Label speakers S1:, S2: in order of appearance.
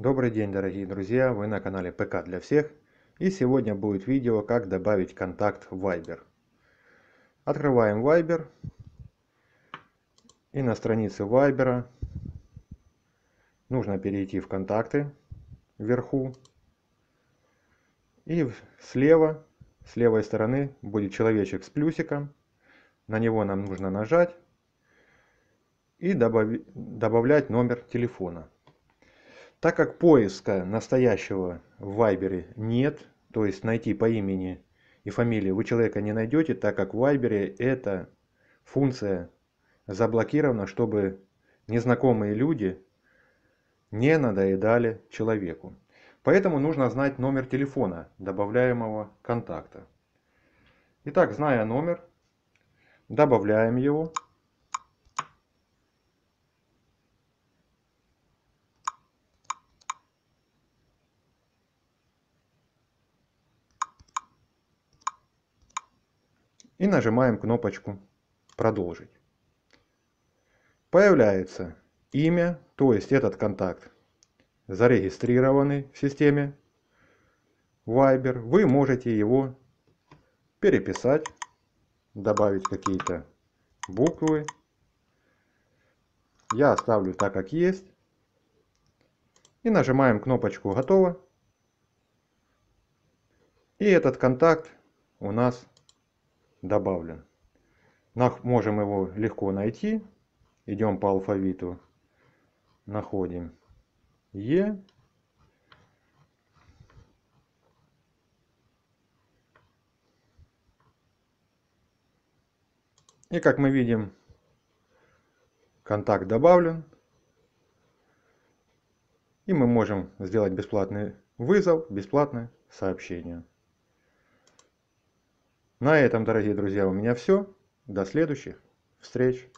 S1: Добрый день дорогие друзья, вы на канале ПК для всех и сегодня будет видео как добавить контакт Viber. Открываем Viber и на странице Viber нужно перейти в контакты вверху и слева, с левой стороны будет человечек с плюсиком, на него нам нужно нажать и добав... добавлять номер телефона. Так как поиска настоящего в Вайбере нет, то есть найти по имени и фамилии вы человека не найдете, так как в Вайбере эта функция заблокирована, чтобы незнакомые люди не надоедали человеку. Поэтому нужно знать номер телефона добавляемого контакта. Итак, зная номер, добавляем его. и нажимаем кнопочку «Продолжить». Появляется имя, то есть этот контакт зарегистрированный в системе Viber. Вы можете его переписать, добавить какие-то буквы. Я оставлю так, как есть. И нажимаем кнопочку «Готово». И этот контакт у нас добавлен. Можем его легко найти. Идем по алфавиту. Находим Е. И как мы видим, контакт добавлен. И мы можем сделать бесплатный вызов, бесплатное сообщение. На этом, дорогие друзья, у меня все. До следующих встреч.